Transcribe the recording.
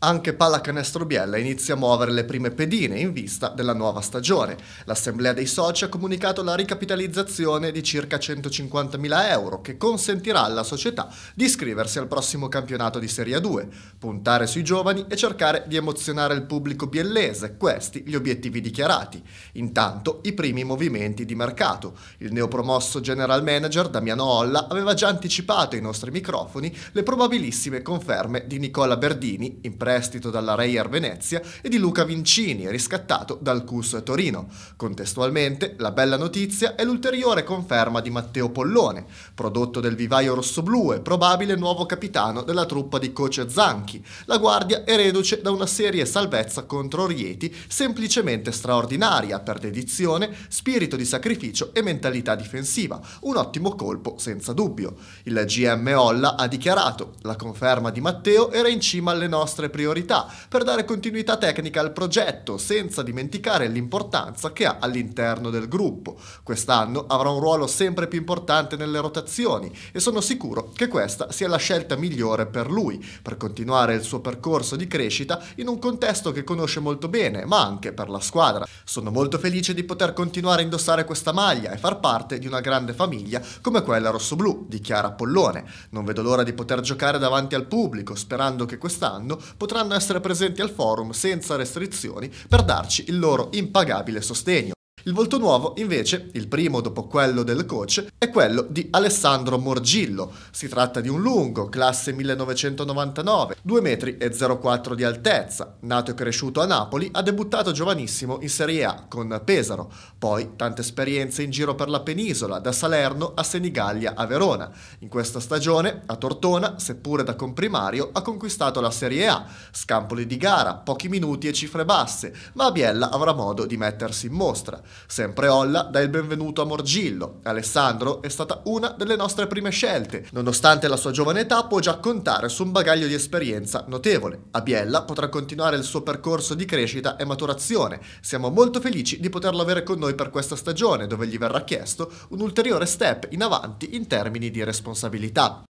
Anche Pallacanestro Biella inizia a muovere le prime pedine in vista della nuova stagione. L'assemblea dei soci ha comunicato la ricapitalizzazione di circa 150.000 euro che consentirà alla società di iscriversi al prossimo campionato di Serie 2, puntare sui giovani e cercare di emozionare il pubblico biellese, questi gli obiettivi dichiarati. Intanto i primi movimenti di mercato. Il neopromosso general manager Damiano Olla aveva già anticipato ai nostri microfoni le probabilissime conferme di Nicola Berdini in pre- prestito dalla Reyer Venezia, e di Luca Vincini, riscattato dal CUS Torino. Contestualmente, la bella notizia è l'ulteriore conferma di Matteo Pollone, prodotto del vivaio rossoblù e probabile nuovo capitano della truppa di coach Zanchi, la guardia è reduce da una serie salvezza contro Rieti semplicemente straordinaria per dedizione, spirito di sacrificio e mentalità difensiva, un ottimo colpo senza dubbio. Il GM Olla ha dichiarato: "La conferma di Matteo era in cima alle nostre priorità priorità per dare continuità tecnica al progetto senza dimenticare l'importanza che ha all'interno del gruppo. Quest'anno avrà un ruolo sempre più importante nelle rotazioni e sono sicuro che questa sia la scelta migliore per lui, per continuare il suo percorso di crescita in un contesto che conosce molto bene, ma anche per la squadra. Sono molto felice di poter continuare a indossare questa maglia e far parte di una grande famiglia come quella rossoblù, dichiara Pollone. Non vedo l'ora di poter giocare davanti al pubblico, sperando che quest'anno potranno essere presenti al forum senza restrizioni per darci il loro impagabile sostegno. Il volto nuovo, invece, il primo dopo quello del coach, è quello di Alessandro Morgillo. Si tratta di un lungo, classe 1999, 2,04 m di altezza. Nato e cresciuto a Napoli, ha debuttato giovanissimo in Serie A con Pesaro. Poi tante esperienze in giro per la penisola, da Salerno a Senigallia a Verona. In questa stagione, a Tortona, seppure da comprimario, ha conquistato la Serie A. Scampoli di gara, pochi minuti e cifre basse, ma a Biella avrà modo di mettersi in mostra. Sempre Olla dà il benvenuto a Morgillo. Alessandro è stata una delle nostre prime scelte. Nonostante la sua giovane età può già contare su un bagaglio di esperienza notevole. A Biella potrà continuare il suo percorso di crescita e maturazione. Siamo molto felici di poterlo avere con noi per questa stagione dove gli verrà chiesto un ulteriore step in avanti in termini di responsabilità.